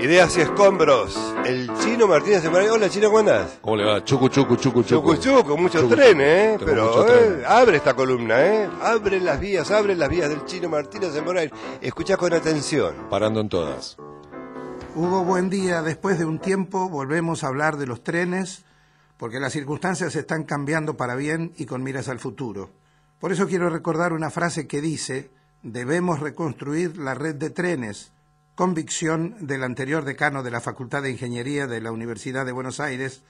Ideas y escombros. El Chino Martínez de Hola, Chino, ¿cómo andás? ¿Cómo le va? Chucu, chucu, chucu, chucu. Chucu, chucu, muchos trenes, ¿eh? Pero eh, abre esta columna, ¿eh? Abre las vías, abre las vías del Chino Martínez de Moray. Escuchá con atención. Parando en todas. Hugo, buen día. Después de un tiempo volvemos a hablar de los trenes, porque las circunstancias están cambiando para bien y con miras al futuro. Por eso quiero recordar una frase que dice, debemos reconstruir la red de trenes convicción del anterior decano de la Facultad de Ingeniería de la Universidad de Buenos Aires,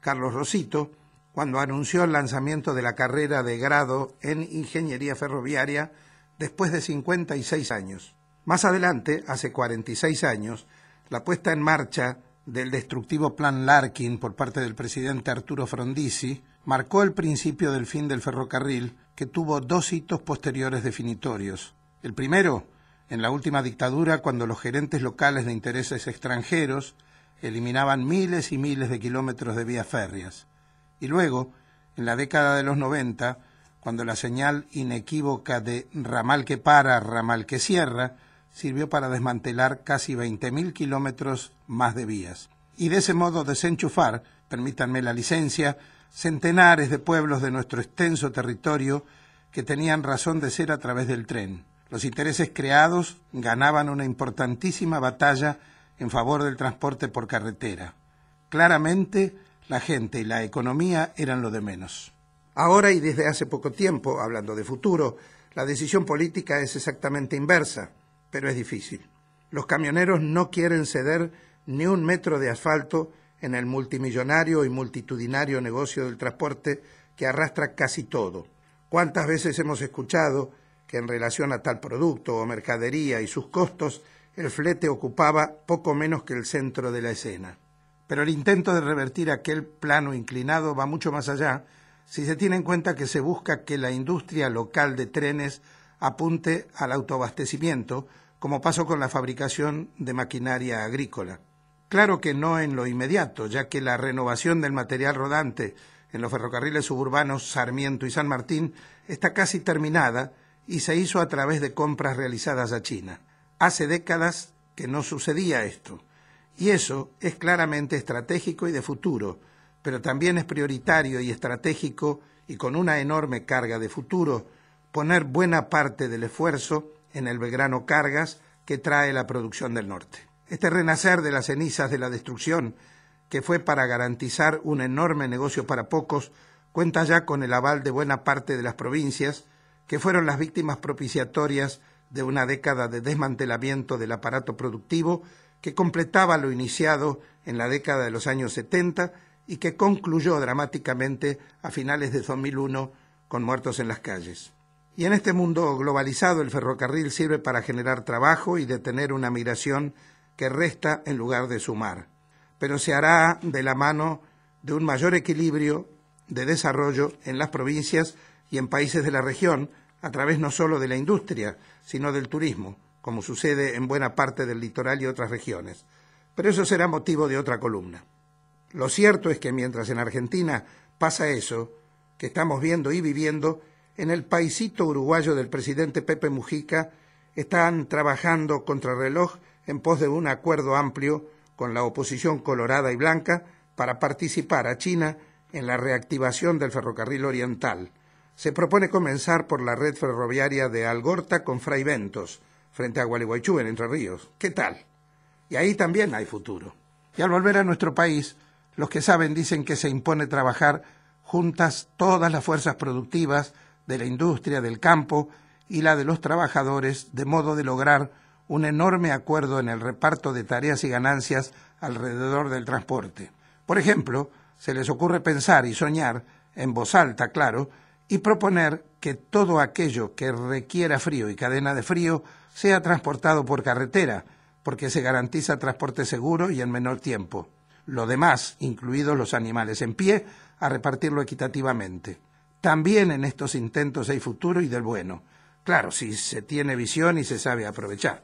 Carlos Rosito, cuando anunció el lanzamiento de la carrera de grado en Ingeniería Ferroviaria después de 56 años. Más adelante, hace 46 años, la puesta en marcha del destructivo Plan Larkin por parte del presidente Arturo Frondizi marcó el principio del fin del ferrocarril, que tuvo dos hitos posteriores definitorios. El primero, en la última dictadura, cuando los gerentes locales de intereses extranjeros eliminaban miles y miles de kilómetros de vías férreas. Y luego, en la década de los 90, cuando la señal inequívoca de ramal que para, ramal que cierra, sirvió para desmantelar casi 20.000 kilómetros más de vías. Y de ese modo desenchufar, permítanme la licencia, centenares de pueblos de nuestro extenso territorio que tenían razón de ser a través del tren. Los intereses creados ganaban una importantísima batalla en favor del transporte por carretera. Claramente, la gente y la economía eran lo de menos. Ahora y desde hace poco tiempo, hablando de futuro, la decisión política es exactamente inversa, pero es difícil. Los camioneros no quieren ceder ni un metro de asfalto en el multimillonario y multitudinario negocio del transporte que arrastra casi todo. ¿Cuántas veces hemos escuchado que en relación a tal producto o mercadería y sus costos, el flete ocupaba poco menos que el centro de la escena. Pero el intento de revertir aquel plano inclinado va mucho más allá si se tiene en cuenta que se busca que la industria local de trenes apunte al autoabastecimiento, como pasó con la fabricación de maquinaria agrícola. Claro que no en lo inmediato, ya que la renovación del material rodante en los ferrocarriles suburbanos Sarmiento y San Martín está casi terminada y se hizo a través de compras realizadas a China. Hace décadas que no sucedía esto, y eso es claramente estratégico y de futuro, pero también es prioritario y estratégico y con una enorme carga de futuro poner buena parte del esfuerzo en el Belgrano Cargas que trae la producción del norte. Este renacer de las cenizas de la destrucción, que fue para garantizar un enorme negocio para pocos, cuenta ya con el aval de buena parte de las provincias, que fueron las víctimas propiciatorias de una década de desmantelamiento del aparato productivo que completaba lo iniciado en la década de los años 70 y que concluyó dramáticamente a finales de 2001 con muertos en las calles. Y en este mundo globalizado el ferrocarril sirve para generar trabajo y detener una migración que resta en lugar de sumar, pero se hará de la mano de un mayor equilibrio de desarrollo en las provincias y en países de la región a través no solo de la industria, sino del turismo, como sucede en buena parte del litoral y otras regiones. Pero eso será motivo de otra columna. Lo cierto es que mientras en Argentina pasa eso, que estamos viendo y viviendo, en el paisito uruguayo del presidente Pepe Mujica están trabajando contrarreloj en pos de un acuerdo amplio con la oposición colorada y blanca para participar a China en la reactivación del ferrocarril oriental, se propone comenzar por la red ferroviaria de Algorta con Fraiventos, frente a Gualeguaychú, en Entre Ríos. ¿Qué tal? Y ahí también hay futuro. Y al volver a nuestro país, los que saben dicen que se impone trabajar juntas todas las fuerzas productivas de la industria, del campo y la de los trabajadores, de modo de lograr un enorme acuerdo en el reparto de tareas y ganancias alrededor del transporte. Por ejemplo, se les ocurre pensar y soñar, en voz alta, claro, y proponer que todo aquello que requiera frío y cadena de frío sea transportado por carretera, porque se garantiza transporte seguro y en menor tiempo. Lo demás, incluidos los animales en pie, a repartirlo equitativamente. También en estos intentos hay futuro y del bueno. Claro, si se tiene visión y se sabe aprovechar.